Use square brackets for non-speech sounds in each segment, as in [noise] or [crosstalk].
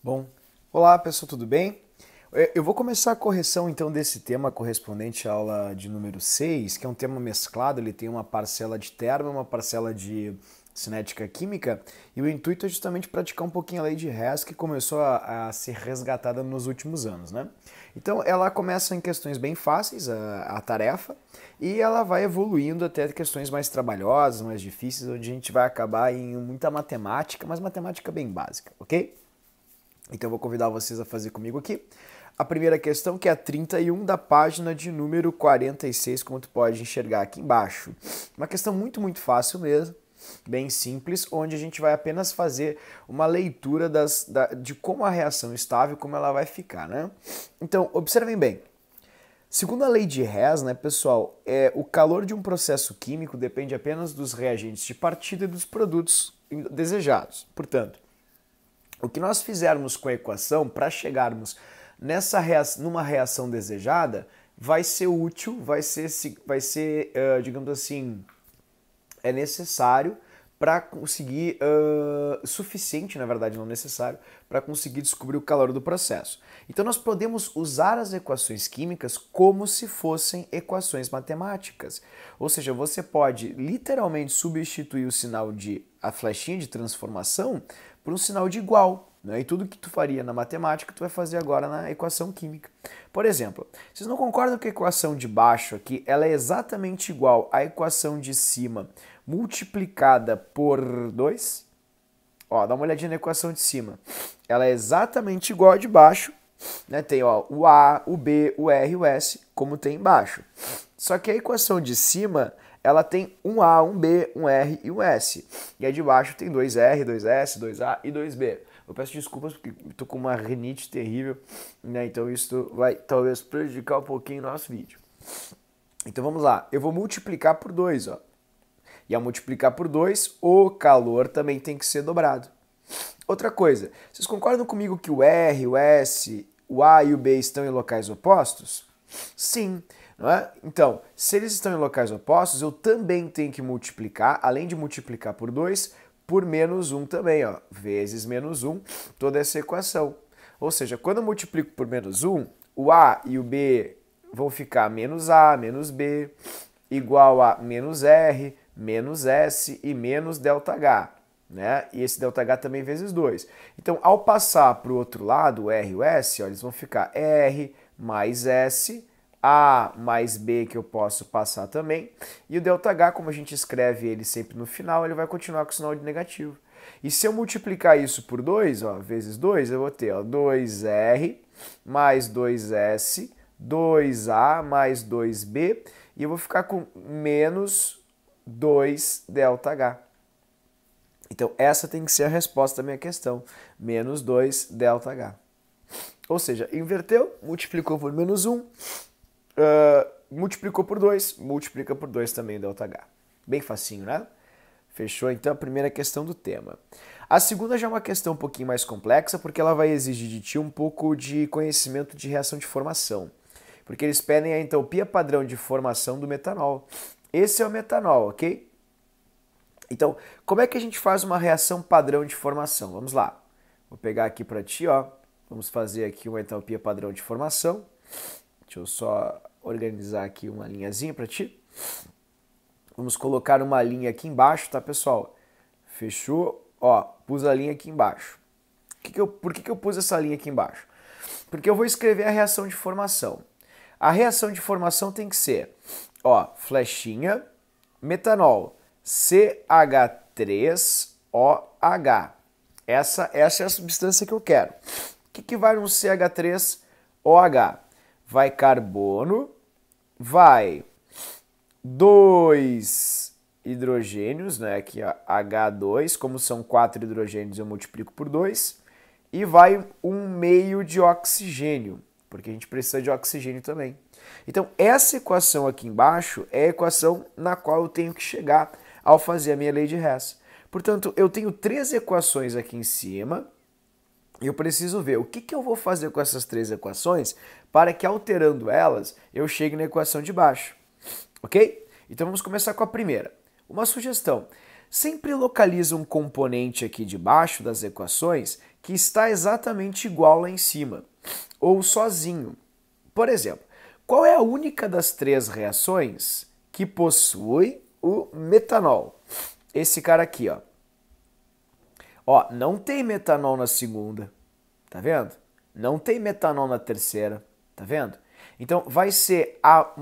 Bom, olá pessoal, tudo bem? É, eu vou começar a correção então desse tema correspondente à aula de número 6, que é um tema mesclado, ele tem uma parcela de termo, uma parcela de cinética química, e o intuito é justamente praticar um pouquinho a lei de Hess que começou a, a ser resgatada nos últimos anos, né? Então ela começa em questões bem fáceis, a, a tarefa, e ela vai evoluindo até questões mais trabalhosas, mais difíceis, onde a gente vai acabar em muita matemática, mas matemática bem básica, ok? Então eu vou convidar vocês a fazer comigo aqui. A primeira questão, que é a 31 da página de número 46, como tu pode enxergar aqui embaixo. Uma questão muito, muito fácil mesmo, bem simples, onde a gente vai apenas fazer uma leitura das, da, de como a reação estável, como ela vai ficar, né? Então, observem bem. Segundo a lei de Hess, né, pessoal, é, o calor de um processo químico depende apenas dos reagentes de partida e dos produtos desejados. Portanto, o que nós fizermos com a equação para chegarmos nessa reação, numa reação desejada vai ser útil, vai ser, vai ser uh, digamos assim, é necessário para conseguir uh, suficiente, na verdade, não necessário, para conseguir descobrir o calor do processo. Então nós podemos usar as equações químicas como se fossem equações matemáticas. Ou seja, você pode literalmente substituir o sinal de a flechinha de transformação por um sinal de igual. Né? E tudo que tu faria na matemática, tu vai fazer agora na equação química. Por exemplo, vocês não concordam que a equação de baixo aqui ela é exatamente igual à equação de cima multiplicada por 2? Ó, dá uma olhadinha na equação de cima. Ela é exatamente igual à de baixo. Né? Tem ó, o A, o B, o R, o S, como tem embaixo. Só que a equação de cima ela tem um A, um B, um R e um S. E a de baixo tem dois R, dois S, dois A e dois B. Eu peço desculpas porque estou com uma rinite terrível, né? Então isso vai talvez prejudicar um pouquinho o nosso vídeo. Então vamos lá, eu vou multiplicar por 2, ó. E ao multiplicar por 2, o calor também tem que ser dobrado. Outra coisa, vocês concordam comigo que o R, o S, o A e o B estão em locais opostos? Sim não é? Então, se eles estão em locais opostos, eu também tenho que multiplicar, além de multiplicar por 2, por menos 1 um também, ó, vezes menos 1, um, toda essa equação. Ou seja, quando eu multiplico por menos 1, um, o A e o B vão ficar menos A, menos B, igual a menos R, menos S e menos ΔH. Né? E esse ΔH também vezes 2. Então, ao passar para o outro lado, o R e o S, ó, eles vão ficar R mais S a mais B que eu posso passar também. E o ΔH, como a gente escreve ele sempre no final, ele vai continuar com o sinal de negativo. E se eu multiplicar isso por 2, ó, vezes 2, eu vou ter ó, 2R mais 2S, 2A mais 2B, e eu vou ficar com menos 2 ΔH. Então, essa tem que ser a resposta da minha questão, menos 2 ΔH. Ou seja, inverteu, multiplicou por menos 1, Uh, multiplicou por 2, multiplica por 2 também o ΔH. Bem facinho, né? Fechou então a primeira questão do tema. A segunda já é uma questão um pouquinho mais complexa, porque ela vai exigir de ti um pouco de conhecimento de reação de formação. Porque eles pedem a entalpia padrão de formação do metanol. Esse é o metanol, ok? Então, como é que a gente faz uma reação padrão de formação? Vamos lá. Vou pegar aqui para ti, ó. Vamos fazer aqui uma entalpia padrão de formação. Deixa eu só organizar aqui uma linhazinha para ti. Vamos colocar uma linha aqui embaixo, tá, pessoal? Fechou? Ó, pus a linha aqui embaixo. Que que eu, por que, que eu pus essa linha aqui embaixo? Porque eu vou escrever a reação de formação. A reação de formação tem que ser, ó, flechinha, metanol, CH3OH. Essa, essa é a substância que eu quero. O que, que vai no CH3OH? Vai carbono, vai dois hidrogênios, né? Aqui ó, H2, como são quatro hidrogênios eu multiplico por 2, e vai um meio de oxigênio, porque a gente precisa de oxigênio também. Então, essa equação aqui embaixo é a equação na qual eu tenho que chegar ao fazer a minha lei de Hess. Portanto, eu tenho três equações aqui em cima, eu preciso ver o que, que eu vou fazer com essas três equações para que alterando elas eu chegue na equação de baixo. Ok? Então vamos começar com a primeira. Uma sugestão: sempre localiza um componente aqui de baixo das equações que está exatamente igual lá em cima, ou sozinho. Por exemplo, qual é a única das três reações que possui o metanol? Esse cara aqui, ó. Ó, não tem metanol na segunda, tá vendo? Não tem metanol na terceira, tá vendo? Então vai ser a,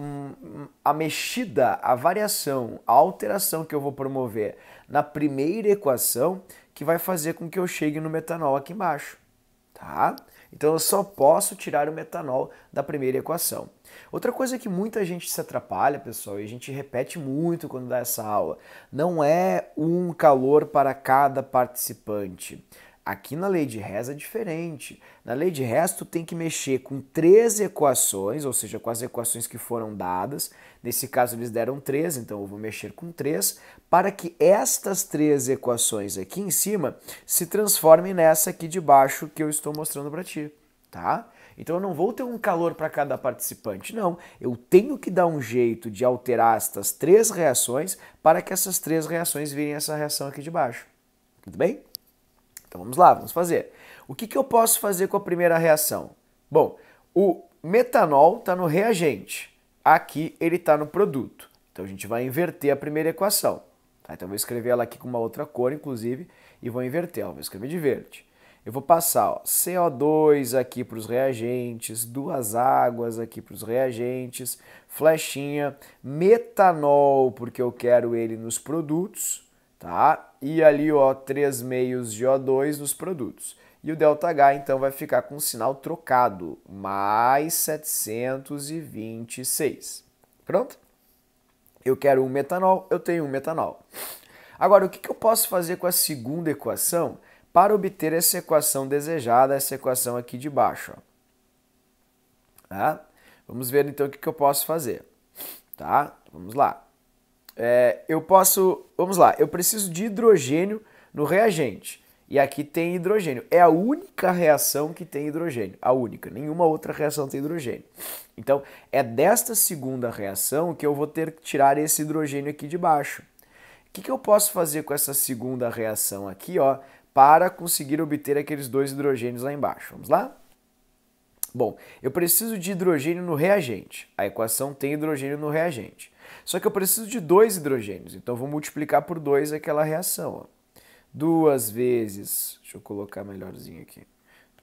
a mexida, a variação, a alteração que eu vou promover na primeira equação que vai fazer com que eu chegue no metanol aqui embaixo, tá? Então eu só posso tirar o metanol da primeira equação. Outra coisa que muita gente se atrapalha, pessoal, e a gente repete muito quando dá essa aula, não é um calor para cada participante. Aqui na lei de Rez é diferente. Na lei de Rez, tu tem que mexer com três equações, ou seja, com as equações que foram dadas. Nesse caso, eles deram três, então eu vou mexer com três, para que estas três equações aqui em cima se transformem nessa aqui de baixo que eu estou mostrando para ti, tá? Então eu não vou ter um calor para cada participante, não. Eu tenho que dar um jeito de alterar estas três reações para que essas três reações virem essa reação aqui de baixo. Tudo bem? Então vamos lá, vamos fazer. O que, que eu posso fazer com a primeira reação? Bom, o metanol está no reagente, aqui ele está no produto. Então a gente vai inverter a primeira equação. Tá? Então eu vou escrever ela aqui com uma outra cor, inclusive, e vou inverter. Ela. Vou escrever de verde. Eu vou passar ó, CO2 aqui para os reagentes, duas águas aqui para os reagentes, flechinha, metanol, porque eu quero ele nos produtos, tá? E ali, ó, 3 meios de O2 nos produtos. E o ΔH, então, vai ficar com o sinal trocado, mais 726. Pronto? Eu quero um metanol, eu tenho um metanol. Agora, o que eu posso fazer com a segunda equação? para obter essa equação desejada, essa equação aqui de baixo. Ó. Tá? Vamos ver então o que, que eu posso fazer. Tá? Vamos lá. É, eu posso. Vamos lá, eu preciso de hidrogênio no reagente. E aqui tem hidrogênio. É a única reação que tem hidrogênio. A única. Nenhuma outra reação tem hidrogênio. Então, é desta segunda reação que eu vou ter que tirar esse hidrogênio aqui de baixo. O que, que eu posso fazer com essa segunda reação aqui? Ó? para conseguir obter aqueles dois hidrogênios lá embaixo. Vamos lá? Bom, eu preciso de hidrogênio no reagente. A equação tem hidrogênio no reagente. Só que eu preciso de dois hidrogênios, então vou multiplicar por dois aquela reação. Ó. Duas vezes, deixa eu colocar melhorzinho aqui.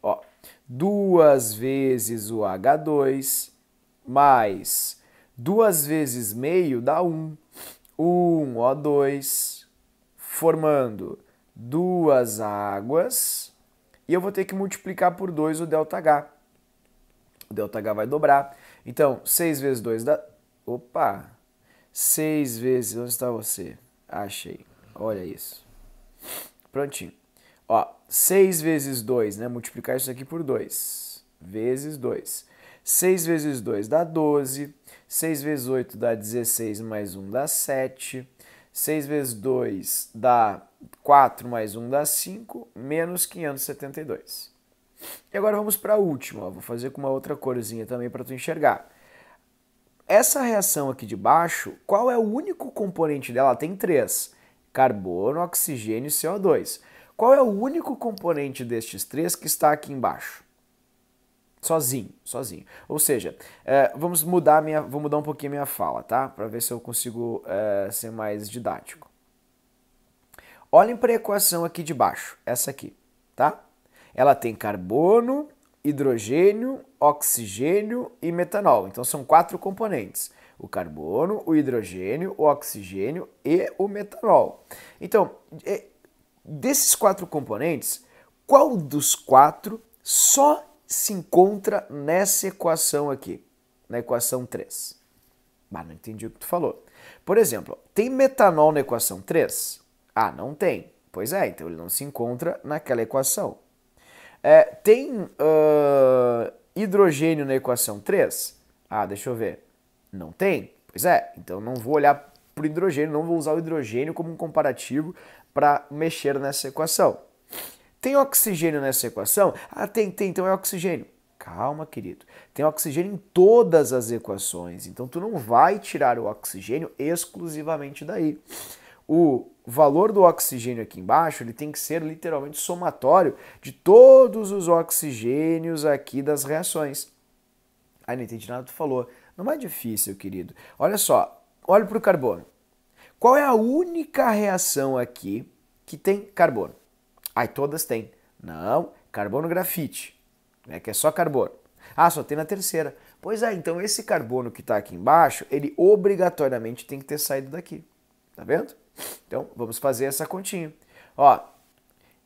Ó, duas vezes o H2 mais duas vezes meio dá 1. Um. 1 um, O2 formando duas águas e eu vou ter que multiplicar por 2 o ΔH. O ΔH vai dobrar. Então, 6 vezes 2 dá... Opa! 6 vezes... Onde está você? Achei. Olha isso. Prontinho. Ó, 6 vezes 2, né? Multiplicar isso aqui por 2. Vezes 2. 6 vezes 2 dá 12. 6 vezes 8 dá 16, mais 1 dá 7. 6 vezes 2 dá 4 mais 1 dá 5, menos 572. E agora vamos para a última, vou fazer com uma outra corzinha também para tu enxergar. Essa reação aqui de baixo, qual é o único componente dela? tem três: carbono, oxigênio e CO2. Qual é o único componente destes três que está aqui embaixo? sozinho, sozinho. Ou seja, é, vamos mudar minha, vou mudar um pouquinho minha fala, tá? Para ver se eu consigo é, ser mais didático. Olhem para a equação aqui de baixo, essa aqui, tá? Ela tem carbono, hidrogênio, oxigênio e metanol. Então são quatro componentes: o carbono, o hidrogênio, o oxigênio e o metanol. Então, é, desses quatro componentes, qual dos quatro só se encontra nessa equação aqui, na equação 3. Mas não entendi o que tu falou. Por exemplo, tem metanol na equação 3? Ah, não tem. Pois é, então ele não se encontra naquela equação. É, tem uh, hidrogênio na equação 3? Ah, deixa eu ver. Não tem? Pois é, então não vou olhar para o hidrogênio, não vou usar o hidrogênio como um comparativo para mexer nessa equação. Tem oxigênio nessa equação? Ah, tem, tem, então é oxigênio. Calma, querido. Tem oxigênio em todas as equações, então tu não vai tirar o oxigênio exclusivamente daí. O valor do oxigênio aqui embaixo, ele tem que ser literalmente somatório de todos os oxigênios aqui das reações. Ah, não entendi nada que tu falou. Não é difícil, querido. Olha só, olha para o carbono. Qual é a única reação aqui que tem carbono? Ai, todas têm. Não, carbono grafite, né, que é só carbono. Ah, só tem na terceira. Pois é, então esse carbono que está aqui embaixo, ele obrigatoriamente tem que ter saído daqui. Tá vendo? Então, vamos fazer essa continha. Ó,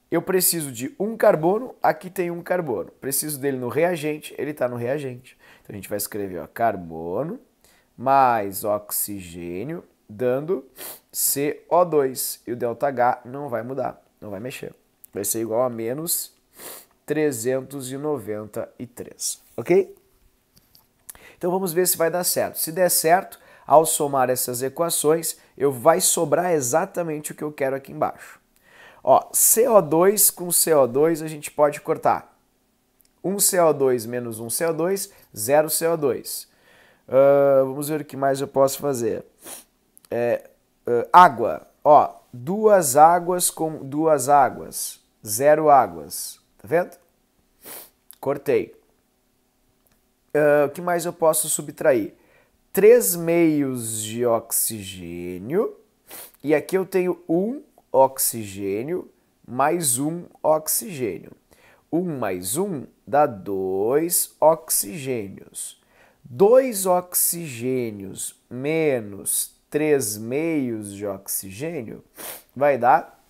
eu preciso de um carbono, aqui tem um carbono. Preciso dele no reagente, ele está no reagente. Então, a gente vai escrever ó, carbono mais oxigênio, dando CO2. E o ΔH não vai mudar, não vai mexer vai ser igual a menos 393, ok? Então vamos ver se vai dar certo. Se der certo, ao somar essas equações, eu vai sobrar exatamente o que eu quero aqui embaixo. Ó, CO2 com CO2 a gente pode cortar. 1 CO2 menos 1 CO2, 0 CO2. Uh, vamos ver o que mais eu posso fazer. É, uh, água. Ó, duas águas com duas águas, zero águas, tá vendo? Cortei. Uh, o que mais eu posso subtrair? Três meios de oxigênio, e aqui eu tenho um oxigênio mais um oxigênio. Um mais um dá dois oxigênios. Dois oxigênios menos 3 meios de oxigênio, vai dar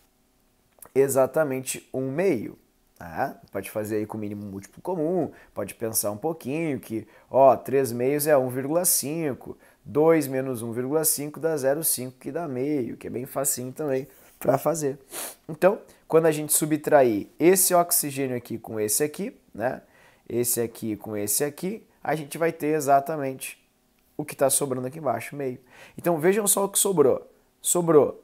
exatamente um meio. Tá? Pode fazer aí com o mínimo múltiplo comum, pode pensar um pouquinho que ó, 3 meios é 1,5, 2 menos 1,5 dá 0,5 que dá meio, que é bem facinho também para fazer. Então, quando a gente subtrair esse oxigênio aqui com esse aqui, né? Esse aqui com esse aqui, a gente vai ter exatamente o que está sobrando aqui embaixo, meio. Então vejam só o que sobrou. Sobrou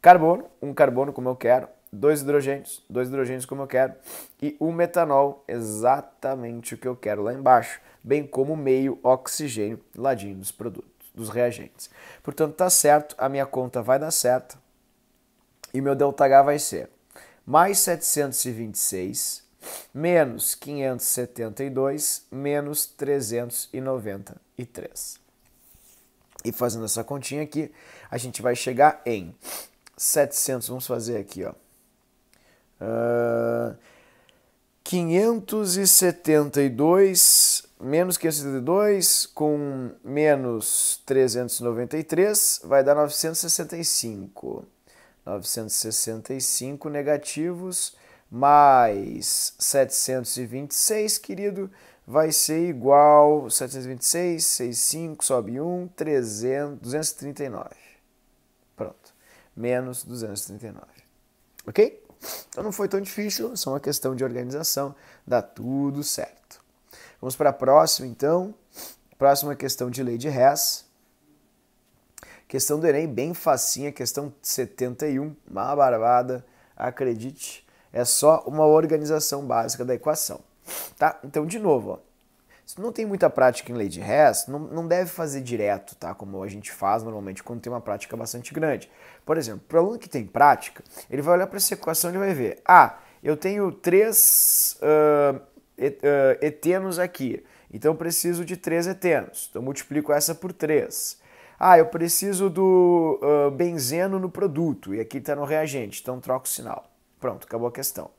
carbono, um carbono como eu quero, dois hidrogênios, dois hidrogênios como eu quero, e o um metanol, exatamente o que eu quero lá embaixo, bem como meio oxigênio ladinho dos produtos, dos reagentes. Portanto, tá certo, a minha conta vai dar certa, e meu ΔH vai ser mais 726 menos 572 menos 393. E fazendo essa continha aqui, a gente vai chegar em 700, vamos fazer aqui, ó. Uh, ah, 572 menos 572 com menos 393 vai dar 965. 965 negativos mais 726, querido, vai ser igual 726, 65, sobe 1, 300, 239. Pronto. Menos 239. Ok? Então não foi tão difícil, só uma questão de organização. Dá tudo certo. Vamos para a próxima, então. Próxima questão de lei de Hess. Questão do Enem, bem facinha, questão 71, uma barbada, acredite. É só uma organização básica da equação. Tá? Então, de novo, ó, se não tem muita prática em lei de Hess, não, não deve fazer direto, tá? Como a gente faz normalmente quando tem uma prática bastante grande. Por exemplo, para o aluno que tem prática, ele vai olhar para essa equação e vai ver, ah, eu tenho três uh, et, uh, etenos aqui, então eu preciso de três etenos, então eu multiplico essa por três. Ah, eu preciso do uh, benzeno no produto, e aqui está no reagente, então troco o sinal. Pronto, acabou a questão.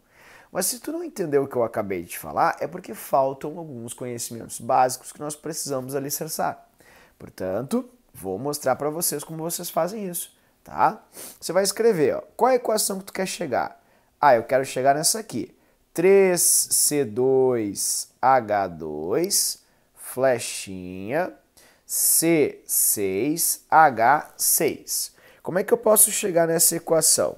Mas se tu não entendeu o que eu acabei de falar, é porque faltam alguns conhecimentos básicos que nós precisamos alicerçar. Portanto, vou mostrar para vocês como vocês fazem isso, tá? Você vai escrever, ó, qual é a equação que tu quer chegar? Ah, eu quero chegar nessa aqui. 3C2H2, flechinha, C6H6. Como é que eu posso chegar nessa equação?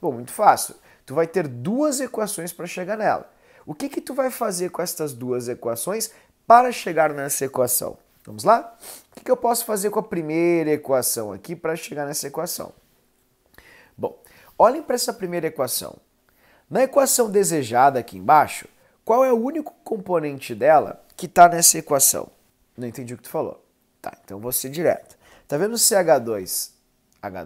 Bom, muito fácil. Tu vai ter duas equações para chegar nela. O que, que tu vai fazer com estas duas equações para chegar nessa equação? Vamos lá? O que, que eu posso fazer com a primeira equação aqui para chegar nessa equação? Bom, olhem para essa primeira equação. Na equação desejada aqui embaixo, qual é o único componente dela que está nessa equação? Não entendi o que tu falou. Tá, então vou ser direto. Tá vendo o CH2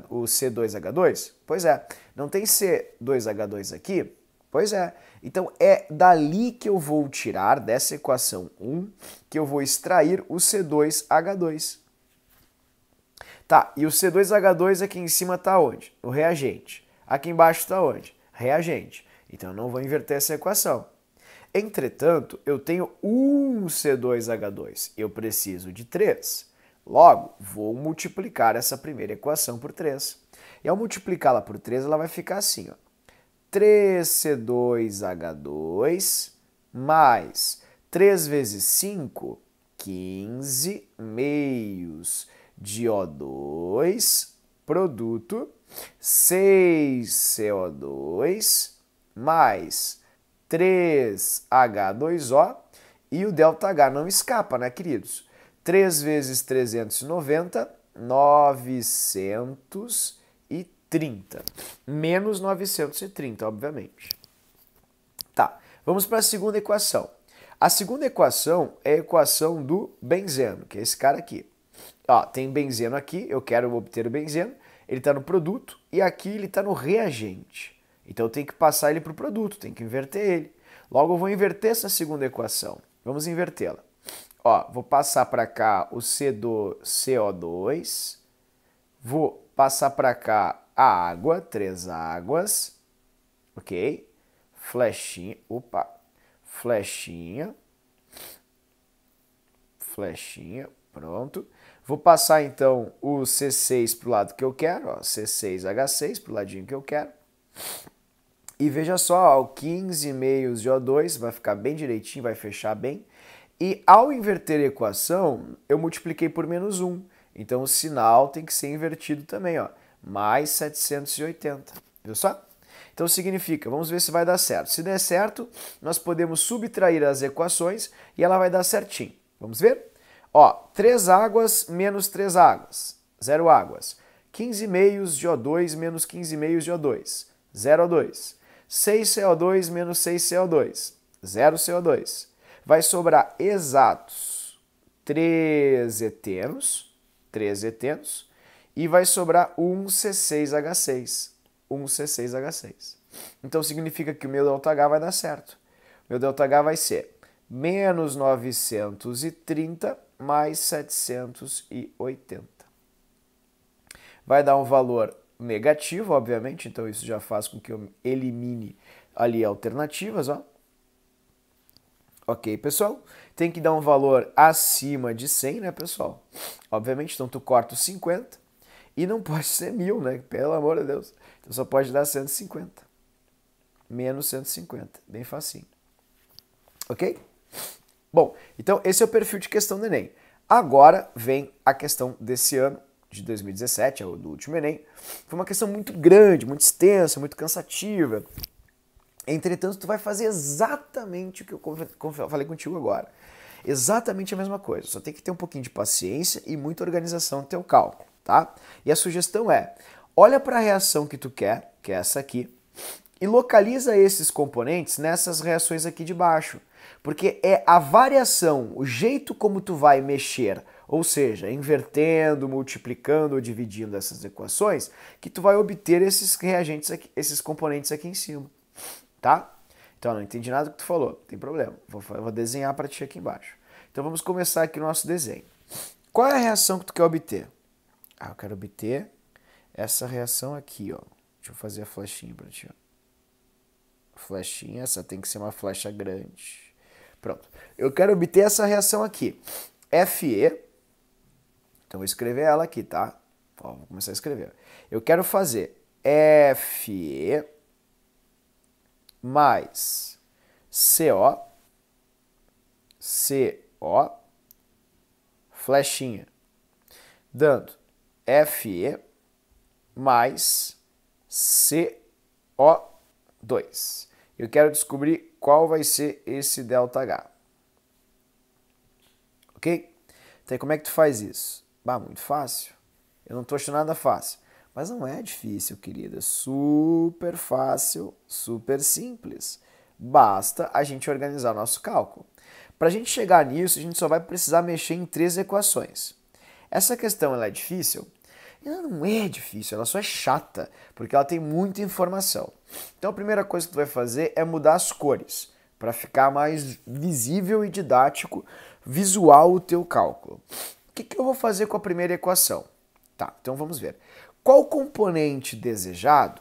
o C2H2? Pois é. Não tem C2H2 aqui? Pois é. Então é dali que eu vou tirar, dessa equação 1, que eu vou extrair o C2H2. Tá, e o C2H2 aqui em cima está onde? O reagente. Aqui embaixo está onde? Reagente. Então eu não vou inverter essa equação. Entretanto, eu tenho um C2H2, eu preciso de 3. Logo, vou multiplicar essa primeira equação por 3. E ao multiplicá-la por 3, ela vai ficar assim, ó. 3C2H2 mais 3 vezes 5, 15 meios de O2, produto 6CO2 mais 3H2O e o ΔH não escapa, né, queridos? 3 vezes 390, 930. Menos 930, obviamente. Tá, vamos para a segunda equação. A segunda equação é a equação do benzeno, que é esse cara aqui. Ó, tem benzeno aqui, eu quero obter o benzeno, ele está no produto e aqui ele está no reagente. Então eu tenho que passar ele para o produto, tenho que inverter ele. Logo, eu vou inverter essa segunda equação. Vamos invertê-la. Ó, vou passar para cá o C do CO2, vou passar para cá a água, três águas, ok? Flechinha, opa, flechinha, flechinha, pronto. Vou passar então o C6 para o lado que eu quero, ó, C6H6 para o ladinho que eu quero. E veja só, ó, o 15 meios de O2 vai ficar bem direitinho, vai fechar bem. E ao inverter a equação, eu multipliquei por menos 1. Então o sinal tem que ser invertido também, ó. Mais 780. Viu só? Então significa, vamos ver se vai dar certo. Se der certo, nós podemos subtrair as equações e ela vai dar certinho. Vamos ver? Ó, 3 águas menos 3 águas, 0 águas. 15 meios de o 2 menos 15 meios de o 2 0 O2. 6 CO2 menos 6 CO2, 0 CO2 vai sobrar exatos 3 etenos, 3 etenos, e vai sobrar 1 C6H6, 1 C6H6. Então significa que o meu ΔH vai dar certo. meu ΔH vai ser menos 930 mais 780. Vai dar um valor negativo, obviamente, então isso já faz com que eu elimine ali alternativas, ó. Ok, pessoal? Tem que dar um valor acima de 100, né, pessoal? Obviamente, então tu corta os 50 e não [laughs] pode ser mil, né? Pelo amor de Deus. Então só pode dar 150. Menos 150. Bem facinho. Ok? Bom, então esse é o perfil de questão do Enem. Agora vem a questão desse ano, de 2017, é o do último Enem. Foi uma questão muito grande, muito extensa, muito cansativa. Entretanto, tu vai fazer exatamente o que eu falei contigo agora. Exatamente a mesma coisa. Só tem que ter um pouquinho de paciência e muita organização no teu cálculo, tá? E a sugestão é: olha para a reação que tu quer, que é essa aqui, e localiza esses componentes nessas reações aqui de baixo, porque é a variação, o jeito como tu vai mexer, ou seja, invertendo, multiplicando ou dividindo essas equações, que tu vai obter esses reagentes aqui, esses componentes aqui em cima tá? Então, não entendi nada do que tu falou, não tem problema. Vou, vou desenhar para ti aqui embaixo. Então, vamos começar aqui o nosso desenho. Qual é a reação que tu quer obter? Ah, eu quero obter essa reação aqui, ó. Deixa eu fazer a flechinha para ti, ó. Flechinha, essa tem que ser uma flecha grande. Pronto. Eu quero obter essa reação aqui. Fe. Então, vou escrever ela aqui, tá? Ó, vou começar a escrever. Eu quero fazer Fe mais CO, CO, flechinha, dando Fe mais CO2. Eu quero descobrir qual vai ser esse ΔH. Ok? Então, como é que tu faz isso? Bah, muito fácil. Eu não estou achando nada fácil. Mas não é difícil, querida. Super fácil, super simples. Basta a gente organizar nosso cálculo. Para a gente chegar nisso, a gente só vai precisar mexer em três equações. Essa questão ela é difícil? Ela não é difícil, ela só é chata, porque ela tem muita informação. Então a primeira coisa que tu vai fazer é mudar as cores, para ficar mais visível e didático, visual o teu cálculo. O que, que eu vou fazer com a primeira equação? Tá, então vamos ver. Qual componente desejado?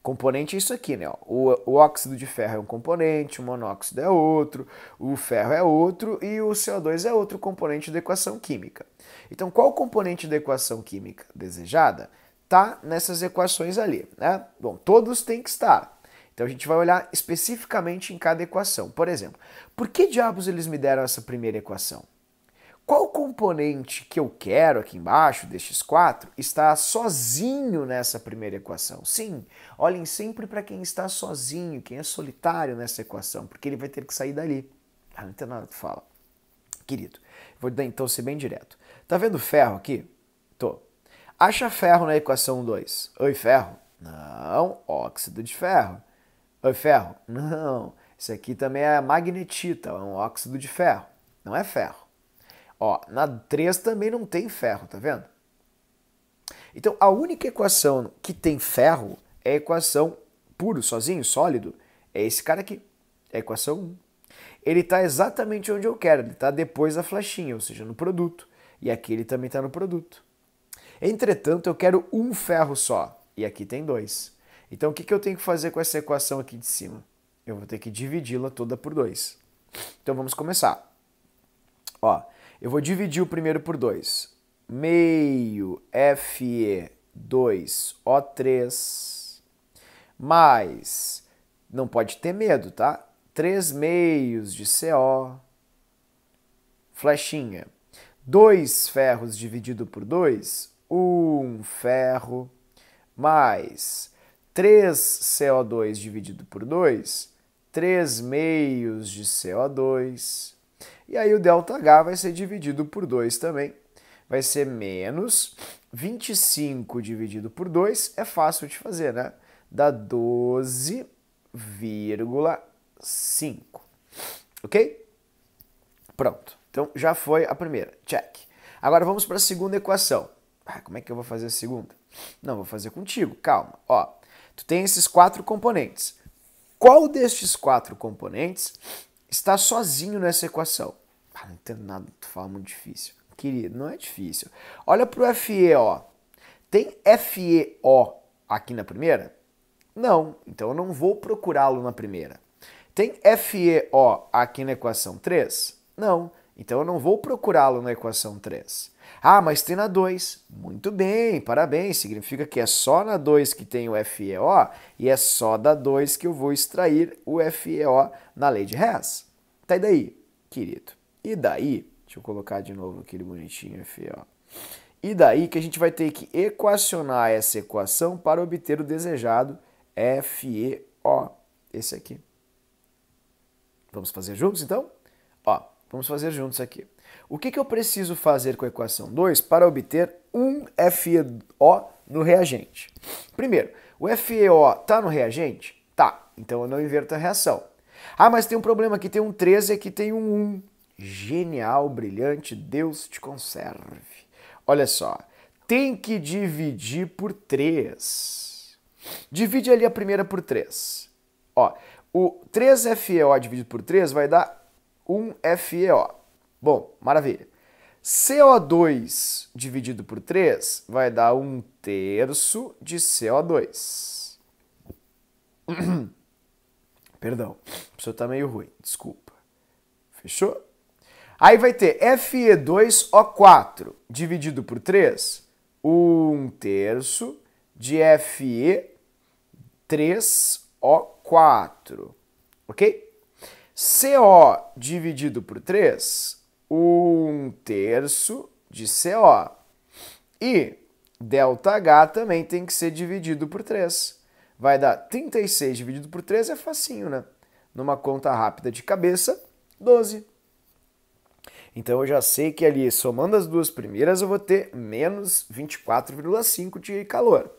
Componente é isso aqui, né? O, o óxido de ferro é um componente, o monóxido é outro, o ferro é outro e o CO2 é outro componente da equação química. Então, qual componente da equação química desejada está nessas equações ali, né? Bom, todos têm que estar. Então a gente vai olhar especificamente em cada equação. Por exemplo, por que diabos eles me deram essa primeira equação? Qual componente que eu quero aqui embaixo destes quatro está sozinho nessa primeira equação? Sim, olhem sempre para quem está sozinho, quem é solitário nessa equação, porque ele vai ter que sair dali. Ah, não tem nada que fala. Querido, vou então ser bem direto. Tá vendo ferro aqui? Tô. Acha ferro na equação 2. Oi, ferro? Não, óxido de ferro. Oi, ferro? Não, isso aqui também é magnetita, é um óxido de ferro, não é ferro. Ó, na 3 também não tem ferro, tá vendo? Então, a única equação que tem ferro é a equação puro, sozinho, sólido. É esse cara aqui, é a equação 1. Ele está exatamente onde eu quero, ele está depois da flechinha, ou seja, no produto. E aqui ele também está no produto. Entretanto, eu quero um ferro só, e aqui tem dois. Então, o que, que eu tenho que fazer com essa equação aqui de cima? Eu vou ter que dividi-la toda por 2. Então, vamos começar. Ó, eu vou dividir o primeiro por 2. Meio Fe2O3 mais, não pode ter medo, tá? 3 meios de CO, flechinha. 2 ferros dividido por 2, 1 um ferro, mais 3 CO2 dividido por 2, 3 meios de CO2, e aí o ΔH vai ser dividido por 2 também. Vai ser menos 25 dividido por 2. É fácil de fazer, né? Dá 12,5. Ok? Pronto. Então já foi a primeira. Check. Agora vamos para a segunda equação. Ah, como é que eu vou fazer a segunda? Não, vou fazer contigo. Calma. Ó, tu tem esses quatro componentes. Qual destes quatro componentes está sozinho nessa equação? Cara, não entendo nada tu falar muito difícil. Querido, não é difícil. Olha pro FEO. Tem FEO aqui na primeira? Não, então eu não vou procurá-lo na primeira. Tem FEO aqui na equação 3? Não, então eu não vou procurá-lo na equação 3. Ah, mas tem na 2. Muito bem, parabéns. Significa que é só na 2 que tem o FEO e é só da 2 que eu vou extrair o FEO na lei de Hess. Tá daí, querido. E daí, deixa eu colocar de novo aquele bonitinho feo. ó. E daí que a gente vai ter que equacionar essa equação para obter o desejado FeO, esse aqui. Vamos fazer juntos então? Ó, vamos fazer juntos aqui. O que, que eu preciso fazer com a equação 2 para obter um FeO no reagente? Primeiro, o FeO está no reagente? Tá, então eu não inverto a reação. Ah, mas tem um problema, aqui tem um 13 e aqui tem um 1 genial, brilhante, Deus te conserve. Olha só, tem que dividir por três. Divide ali a primeira por três. Ó, o 3FEO dividido por 3 vai dar 1FEO. Bom, maravilha. CO2 dividido por 3 vai dar 1 terço de CO2. [clears throat] Perdão, isso tá meio ruim, desculpa. Fechou? Aí vai ter Fe2O4 dividido por 3, 1 terço de Fe3O4, ok? CO dividido por 3, 1 terço de CO. E ΔH também tem que ser dividido por 3. Vai dar 36 dividido por 3 é facinho, né? Numa conta rápida de cabeça, 12. Então eu já sei que ali, somando as duas primeiras, eu vou ter menos 24,5 de calor.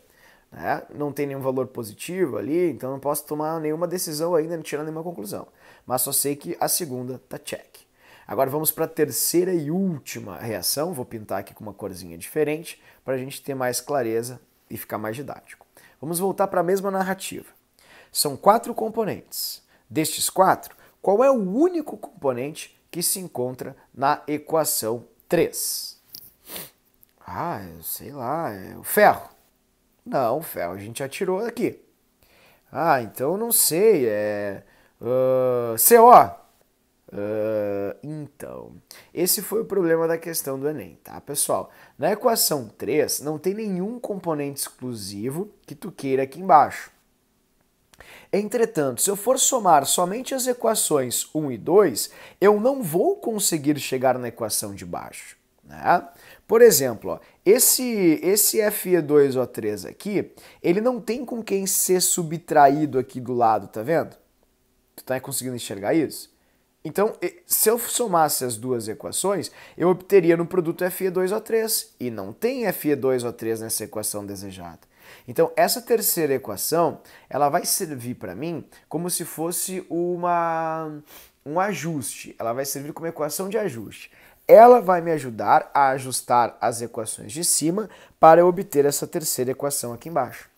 Né? Não tem nenhum valor positivo ali, então não posso tomar nenhuma decisão ainda, não tirar nenhuma conclusão. Mas só sei que a segunda tá check. Agora vamos para a terceira e última reação. Vou pintar aqui com uma corzinha diferente para a gente ter mais clareza e ficar mais didático. Vamos voltar para a mesma narrativa. São quatro componentes. Destes quatro, qual é o único componente que se encontra na equação 3. Ah, eu sei lá, é o ferro. Não, o ferro a gente já tirou aqui. Ah, então não sei, é uh, ah, CO. Uh, ah, então, esse foi o problema da questão do Enem, tá, pessoal? Na equação 3, não tem nenhum componente exclusivo que tu queira aqui embaixo. Entretanto, se eu for somar somente as equações 1 e 2, eu não vou conseguir chegar na equação de baixo. Né? Por exemplo, ó, esse, esse Fe2O3 aqui, ele não tem com quem ser subtraído aqui do lado, tá vendo? Tu tá conseguindo enxergar isso? Então, se eu somasse as duas equações, eu obteria no produto Fe2O3, e não tem Fe2O3 nessa equação desejada. Então, essa terceira equação, ela vai servir para mim como se fosse uma um ajuste. Ela vai servir como equação de ajuste. Ela vai me ajudar a ajustar as equações de cima para eu obter essa terceira equação aqui embaixo.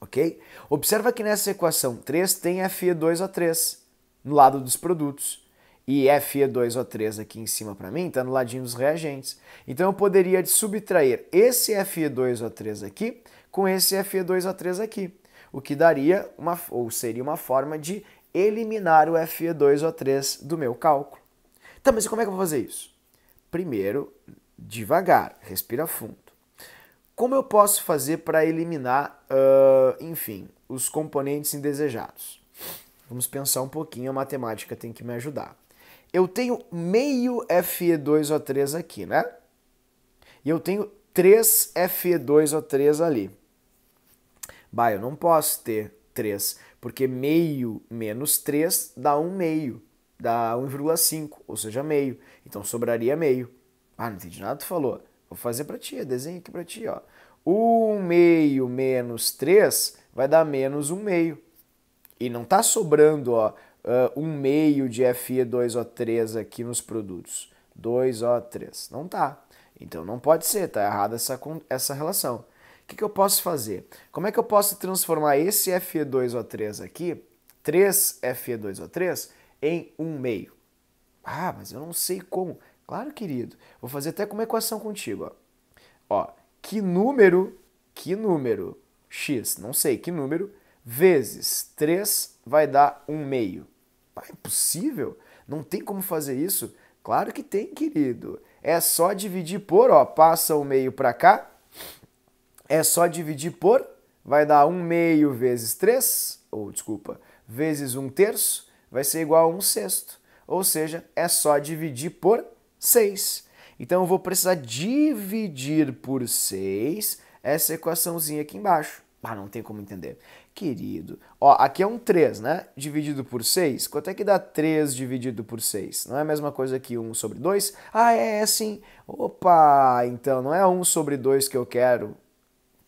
OK? Observa que nessa equação 3 tem Fe2O3 no lado dos produtos e Fe2O3 aqui em cima para mim está no ladinho dos reagentes. Então eu poderia subtrair esse Fe2O3 aqui com esse Fe2O3 aqui, o que daria uma ou seria uma forma de eliminar o Fe2O3 do meu cálculo. Tá, mas como é que eu vou fazer isso? Primeiro, devagar, respira fundo. Como eu posso fazer para eliminar, uh, enfim, os componentes indesejados? Vamos pensar um pouquinho, a matemática tem que me ajudar. Eu tenho meio Fe2O3 aqui, né? E eu tenho 3 Fe2O3 ali. Bah, eu não posso ter 3, porque meio menos 3 dá 1 meio, dá 1,5, ou seja, meio. Então sobraria meio. Ah, não entendi nada que tu falou. Vou fazer para ti, desenho aqui para ti, ó. 1 meio menos 3 vai dar menos 1 meio. E não está sobrando, ó, 1 ah, meio de Fe2O3 aqui nos produtos. 2O3. Não tá. Então não pode ser, tá errada essa, essa relação. O que, que eu posso fazer? Como é que eu posso transformar esse Fe2O3 aqui, 3Fe2O3, em um meio? Ah, mas eu não sei como. Claro, querido. Vou fazer até com uma equação contigo. Ó. ó, que número, que número, x, não sei que número, vezes 3 vai dar um meio. Ah, impossível? Não tem como fazer isso? Claro que tem, querido. É só dividir por, ó, passa o meio para cá, é só dividir por, vai dar 1 meio vezes 3, ou desculpa, vezes 1 terço, vai ser igual a 1 sexto. Ou seja, é só dividir por 6. Então eu vou precisar dividir por 6 essa equaçãozinha aqui embaixo. Ah, não tem como entender. Querido, ó, aqui é um 3, né? Dividido por 6, quanto é que dá 3 dividido por 6? Não é a mesma coisa que 1 sobre 2? Ah, é, é sim. Opa, então não é 1 sobre 2 que eu quero,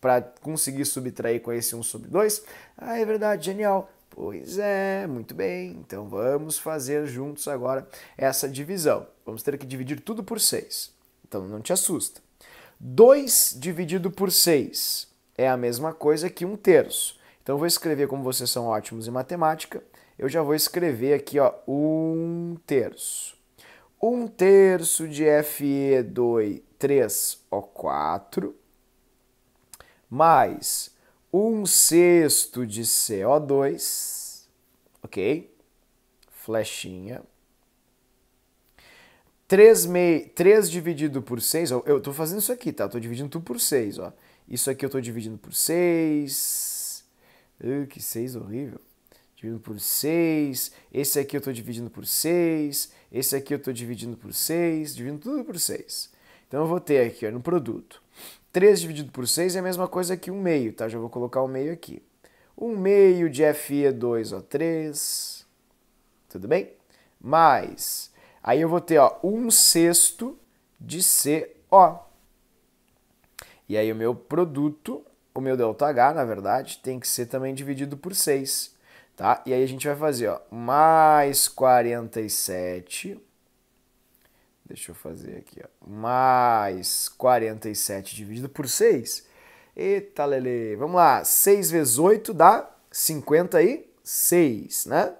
para conseguir subtrair com esse 1 sobre 2? Ah, é verdade, genial. Pois é, muito bem. Então vamos fazer juntos agora essa divisão. Vamos ter que dividir tudo por 6. Então não te assusta. 2 dividido por 6 é a mesma coisa que 1 um terço. Então eu vou escrever como vocês são ótimos em matemática. Eu já vou escrever aqui, 1 um terço. 1 um terço de FE2, 3, O4 mais um sexto de CO2, ok? Flechinha. 3, mei, 3 dividido por 6, eu estou fazendo isso aqui, tá? Estou dividindo tudo por 6, ó. Isso aqui eu estou dividindo por 6. Uh, que 6 horrível. Dividindo por 6. Esse aqui eu estou dividindo por 6. Esse aqui eu estou dividindo por 6. Dividindo tudo por 6. Então eu vou ter aqui, ó, no produto. 3 dividido por 6 é a mesma coisa que 1 meio, tá? Já vou colocar o meio aqui. 1 meio de Fe2O3, tudo bem? Mais, aí eu vou ter ó, 1 sexto de CO. E aí o meu produto, o meu ΔH, na verdade, tem que ser também dividido por 6, tá? E aí a gente vai fazer ó, mais 47 Deixa eu fazer aqui, ó. Mais 47 dividido por 6. Eita, Lele. Vamos lá. 6 vezes 8 dá 56, né?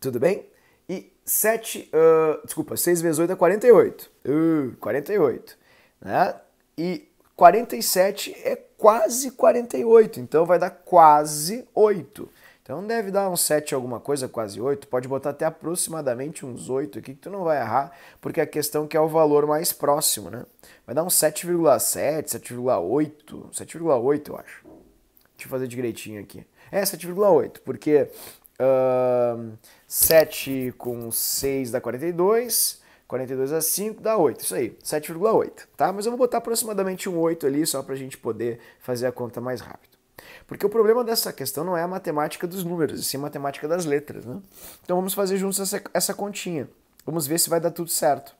Tudo bem? E 7. Ah, uh, desculpa, 6 vezes 8 é 48. Uh, 48. Né? E 47 é quase 48. Então vai dar quase 8. Então deve dar uns 7 alguma coisa, quase 8, pode botar até aproximadamente uns 8 aqui que tu não vai errar, porque a questão que é o valor mais próximo, né? Vai dar uns 7,7, 7,8, 7,8 eu acho. Deixa eu fazer direitinho aqui. É, 7,8, porque uh, 7 com 6 dá 42, 42 a 5 dá 8, isso aí, 7,8, tá? Mas eu vou botar aproximadamente um 8 ali só para a gente poder fazer a conta mais rápido. Porque o problema dessa questão não é a matemática dos números, e sim a matemática das letras. Né? Então vamos fazer juntos essa, essa continha. Vamos ver se vai dar tudo certo.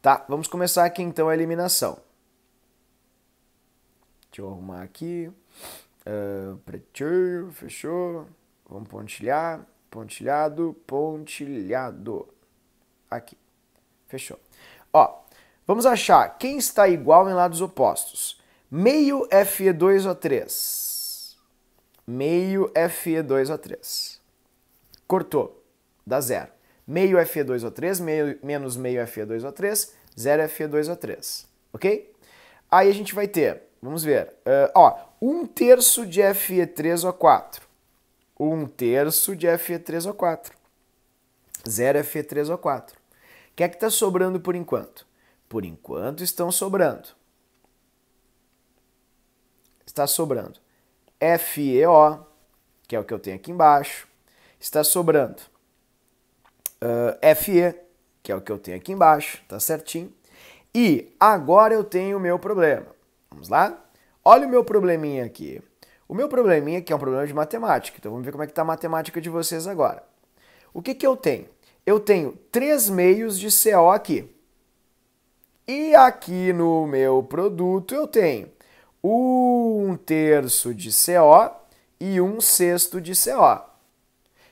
Tá, vamos começar aqui então a eliminação. Deixa eu arrumar aqui. Uh, fechou. Vamos pontilhar. Pontilhado, pontilhado. Aqui. Fechou. Ó, vamos achar quem está igual em lados opostos meio Fe2O3. Meio Fe2O3. Cortou, dá zero. Meio Fe2O3, meio, menos meio Fe2O3, zero Fe2O3, ok? Aí a gente vai ter, vamos ver, uh, ó, um terço de Fe3O4. Um terço de Fe3O4. Zero Fe3O4. O que é que está sobrando por enquanto? Por enquanto estão sobrando está sobrando FeO, que é o que eu tenho aqui embaixo, está sobrando uh, ah, Fe, que é o que eu tenho aqui embaixo, tá certinho. E agora eu tenho o meu problema. Vamos lá? Olha o meu probleminha aqui. O meu probleminha aqui é um problema de matemática, então vamos ver como é que está a matemática de vocês agora. O que, que eu tenho? Eu tenho 3 meios de CO aqui. E aqui no meu produto eu tenho um terço de CO e um sexto de CO.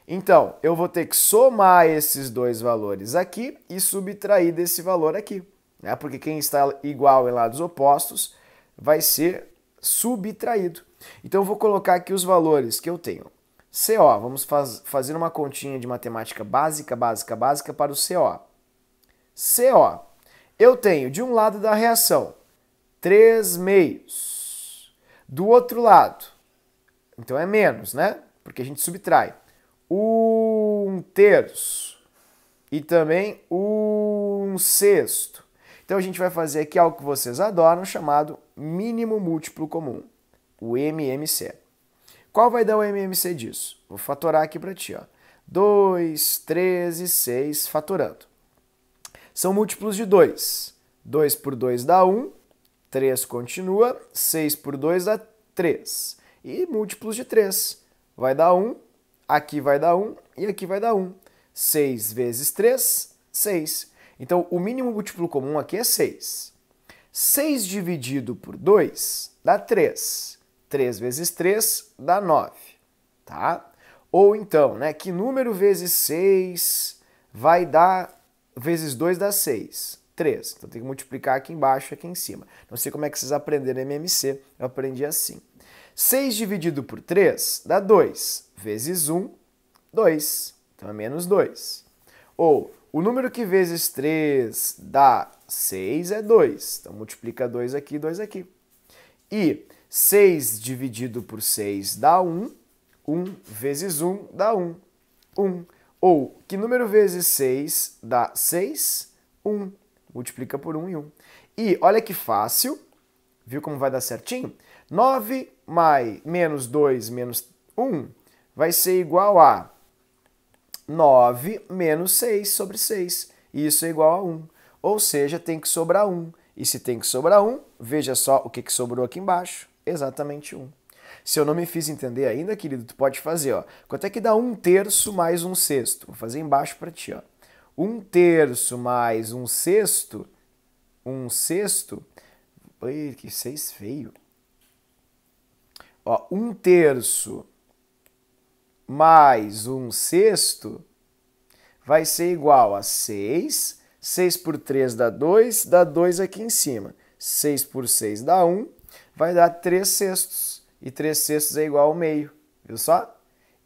Então, eu vou ter que somar esses dois valores aqui e subtrair desse valor aqui, né? porque quem está igual em lados opostos vai ser subtraído. Então, eu vou colocar aqui os valores que eu tenho. CO, vamos faz, fazer uma continha de matemática básica, básica, básica para o CO. CO, eu tenho de um lado da reação 3 meios do outro lado, então é menos, né? Porque a gente subtrai. Um terço e também um sexto. Então a gente vai fazer aqui algo que vocês adoram, chamado mínimo múltiplo comum, o MMC. Qual vai dar o MMC disso? Vou fatorar aqui para ti, ó. 2, 13, 6, fatorando. São múltiplos de 2. 2 por 2 dá 1, um, 3 continua, 6 por 2 dá 3. E múltiplos de 3. Vai dar 1, aqui vai dar 1 e aqui vai dar 1. 6 vezes 3, 6. Então, o mínimo múltiplo comum aqui é 6. 6 dividido por 2 dá 3. 3 vezes 3 dá 9, tá? Ou então, né, que número vezes 6 vai dar, vezes 2 dá 6. 3. Então tem que multiplicar aqui embaixo e aqui em cima. Não sei como é que vocês aprenderam MMC, eu aprendi assim. 6 dividido por 3 dá 2, vezes 1, 2. Então é menos 2. Ou o número que vezes 3 dá 6 é 2. Então multiplica 2 aqui e 2 aqui. E 6 dividido por 6 dá 1. 1 vezes 1 dá 1. 1. Ou que número vezes 6 dá 6? 1 multiplica por 1 e 1. E olha que fácil, viu como vai dar certinho? 9 mais, menos 2 menos 1 vai ser igual a 9 menos 6 sobre 6. Isso é igual a 1. Ou seja, tem que sobrar 1. E se tem que sobrar 1, veja só o que, que sobrou aqui embaixo. Exatamente 1. Se eu não me fiz entender ainda, querido, tu pode fazer, ó. Quanto é que dá 1 terço mais 1 sexto? Vou fazer embaixo para ti, ó um terço mais um sexto, um sexto, ui, que seis feio. Ó, um terço mais um sexto vai ser igual a 6. 6 por 3 dá 2, dá 2 aqui em cima. 6 por 6 dá 1, vai dar 3 sextos. E 3 sextos é igual ao meio, viu só?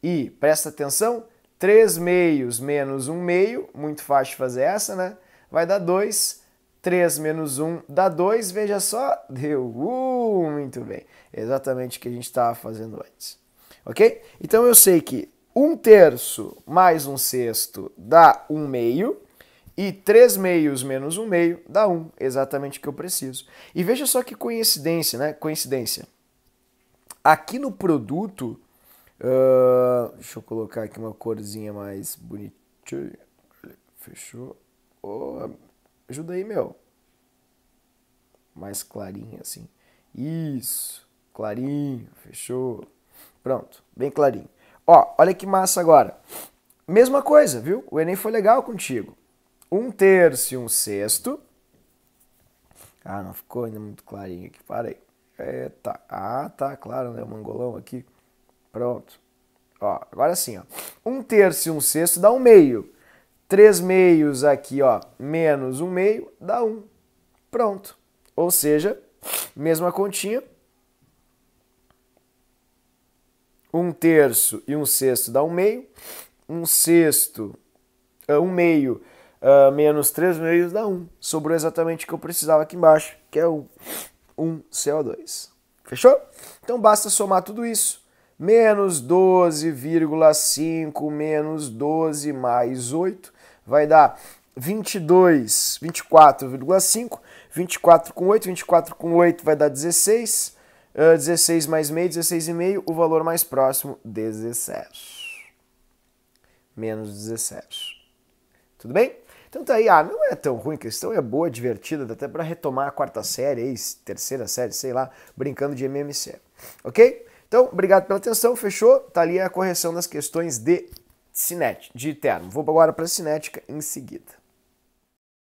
E presta atenção, 3 meios menos 1 meio, muito fácil fazer essa, né? Vai dar 2. 3 menos 1 dá 2, veja só, [laughs] deu uh, muito bem. Exatamente o que a gente estava fazendo antes. Ok? Então eu sei que 1 terço mais 1 sexto dá 1 meio. E 3 meios menos 1 meio dá 1, exatamente o que eu preciso. E veja só que coincidência, né? Coincidência. Aqui no produto, Uh, deixa eu colocar aqui uma corzinha mais bonitinha. Fechou. Oh, ajuda aí, meu. Mais clarinha, assim. Isso. Clarinho. Fechou. Pronto. Bem clarinho. Ó, olha que massa agora. Mesma coisa, viu? O Enem foi legal contigo. Um terço e um sexto. Ah, não ficou ainda muito clarinho aqui. Parei. É, tá. Ah, tá, claro, né? O mangolão aqui. Pronto. Ó, agora sim, ó. Um terço e um sexto dá um meio. Três meios aqui, ó, menos um meio dá um. Pronto. Ou seja, mesma continha. Um terço e um sexto dá um meio. Um sexto, ah, um meio uh, menos 3 meios dá 1. Sobrou exatamente o que eu precisava aqui embaixo, que é o 1 CO2. Fechou? Então basta somar tudo isso menos 12,5 menos 12 mais 8 vai dar 22, 24,5, 24 com 8, 24 com 8 vai dar 16, 16 mais meio, 16 e meio, o valor mais próximo, 17. Menos 17. Tudo bem? Então tá aí, ah, não é tão ruim, a questão é boa, divertida, dá até para retomar a quarta série, terceira série, sei lá, brincando de MMC, ok? Então, obrigado pela atenção, fechou? Tá ali a correção das questões de cinética, de termo. Vou agora para a cinética em seguida.